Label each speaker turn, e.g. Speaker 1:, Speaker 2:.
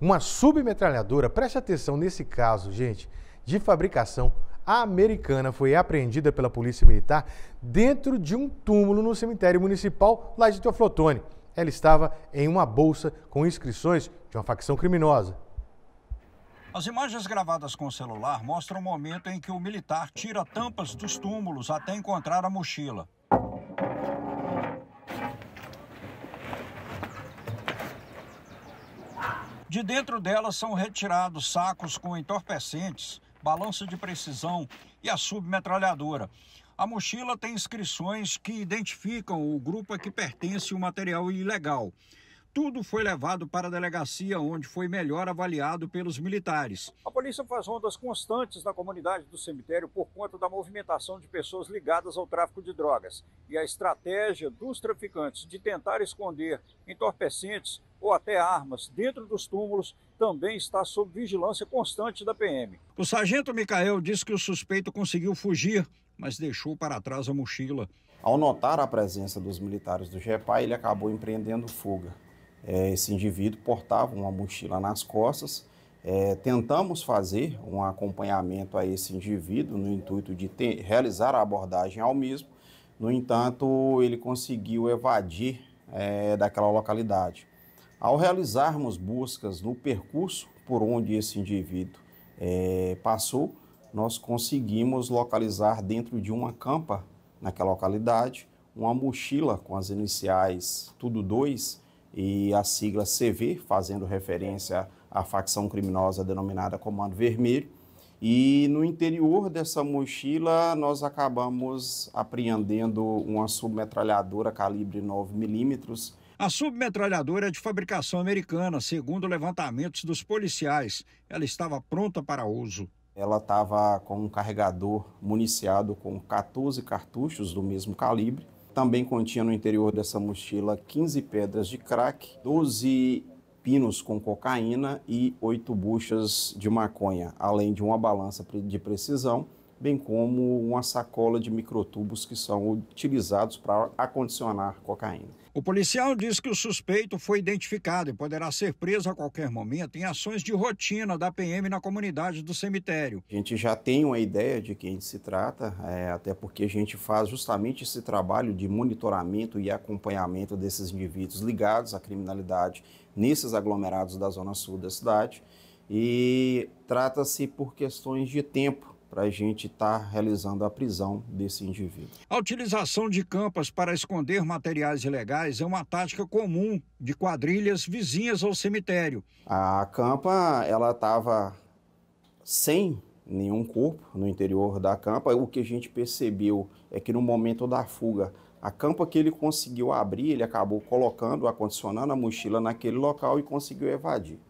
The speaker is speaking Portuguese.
Speaker 1: uma submetralhadora, preste atenção nesse caso, gente, de fabricação americana foi apreendida pela Polícia Militar dentro de um túmulo no cemitério municipal lá de Teoflotone. Ela estava em uma bolsa com inscrições de uma facção criminosa. As imagens gravadas com o celular mostram o momento em que o militar tira tampas dos túmulos até encontrar a mochila. De dentro dela são retirados sacos com entorpecentes, balança de precisão e a submetralhadora. A mochila tem inscrições que identificam o grupo a que pertence o material ilegal. Tudo foi levado para a delegacia, onde foi melhor avaliado pelos militares. A polícia faz rondas constantes na comunidade do cemitério por conta da movimentação de pessoas ligadas ao tráfico de drogas. E a estratégia dos traficantes de tentar esconder entorpecentes ou até armas dentro dos túmulos também está sob vigilância constante da PM. O sargento Micael diz que o suspeito conseguiu fugir, mas deixou para trás a mochila.
Speaker 2: Ao notar a presença dos militares do GEPA, ele acabou empreendendo fuga é, esse indivíduo portava uma mochila nas costas. É, tentamos fazer um acompanhamento a esse indivíduo no intuito de ter, realizar a abordagem ao mesmo, no entanto, ele conseguiu evadir é, daquela localidade. Ao realizarmos buscas no percurso por onde esse indivíduo é, passou, nós conseguimos localizar dentro de uma campa naquela localidade uma mochila com as iniciais Tudo 2 e a sigla CV, fazendo referência à facção criminosa denominada Comando Vermelho. E no interior dessa mochila nós acabamos apreendendo uma submetralhadora calibre 9mm.
Speaker 1: A submetralhadora é de fabricação americana, segundo levantamentos
Speaker 2: dos policiais. Ela estava pronta para uso. Ela estava com um carregador municiado com 14 cartuchos do mesmo calibre também continha no interior dessa mochila 15 pedras de crack, 12 pinos com cocaína e 8 buchas de maconha, além de uma balança de precisão bem como uma sacola de microtubos que são utilizados para acondicionar cocaína.
Speaker 1: O policial diz que o suspeito foi identificado e poderá ser preso a qualquer momento em ações de rotina da PM na comunidade do cemitério.
Speaker 2: A gente já tem uma ideia de quem se trata, é, até porque a gente faz justamente esse trabalho de monitoramento e acompanhamento desses indivíduos ligados à criminalidade nesses aglomerados da zona sul da cidade. E trata-se por questões de tempo para a gente estar tá realizando a prisão desse indivíduo.
Speaker 1: A utilização de campas para esconder materiais
Speaker 2: ilegais é uma tática comum
Speaker 1: de quadrilhas vizinhas ao cemitério.
Speaker 2: A campa, ela estava sem nenhum corpo no interior da campa. O que a gente percebeu é que no momento da fuga, a campa que ele conseguiu abrir, ele acabou colocando, acondicionando a mochila naquele local e conseguiu evadir.